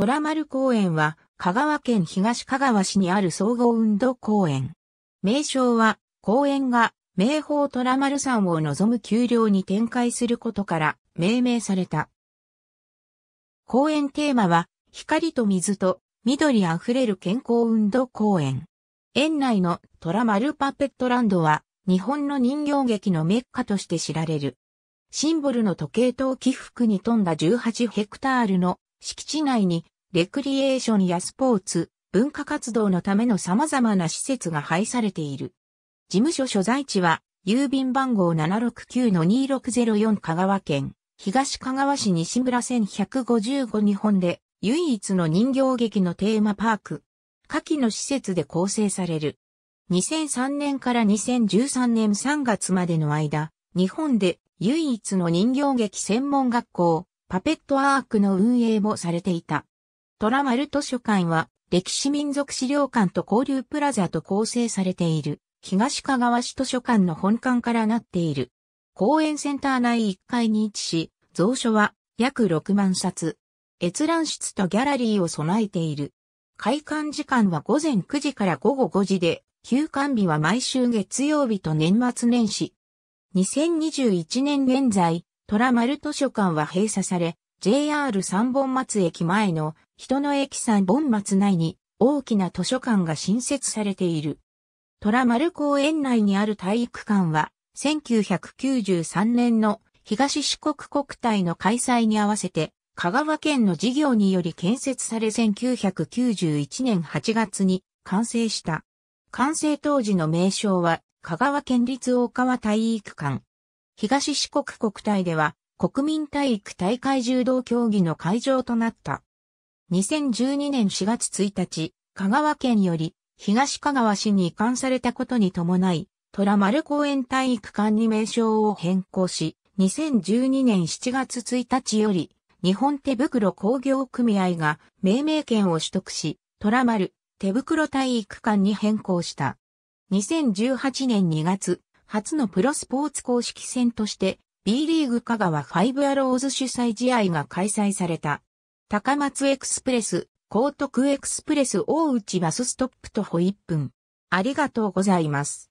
虎丸公園は、香川県東香川市にある総合運動公園。名称は、公園が、名宝虎丸山を望む丘陵に展開することから、命名された。公園テーマは、光と水と、緑あふれる健康運動公園。園内の虎丸パペットランドは、日本の人形劇のメッカとして知られる。シンボルの時計と起伏に富んだ18ヘクタールの敷地内にレクリエーションやスポーツ、文化活動のための様々な施設が配されている。事務所所在地は、郵便番号769-2604香川県、東香川市西村1155日本で、唯一の人形劇のテーマパーク、下記の施設で構成される。2003年から2013年3月までの間、日本で唯一の人形劇専門学校、パペットアークの運営もされていた。虎丸図書館は歴史民族資料館と交流プラザと構成されている東かがわ市図書館の本館からなっている。公園センター内1階に位置し、蔵書は約6万冊。閲覧室とギャラリーを備えている。開館時間は午前9時から午後5時で、休館日は毎週月曜日と年末年始。2021年現在、虎丸図書館は閉鎖され、JR 三本松駅前の人の駅三本松内に大きな図書館が新設されている。虎丸公園内にある体育館は1993年の東四国国体の開催に合わせて香川県の事業により建設され1991年8月に完成した。完成当時の名称は香川県立大川体育館。東四国国体では国民体育大会柔道競技の会場となった。2012年4月1日、香川県より東香川市に移管されたことに伴い、虎丸公園体育館に名称を変更し、2012年7月1日より、日本手袋工業組合が命名権を取得し、虎丸手袋体育館に変更した。2018年2月、初のプロスポーツ公式戦として、B リーグ香川ファイブアローズ主催試合が開催された。高松エクスプレス、高徳エクスプレス大内バスストップ徒歩1分。ありがとうございます。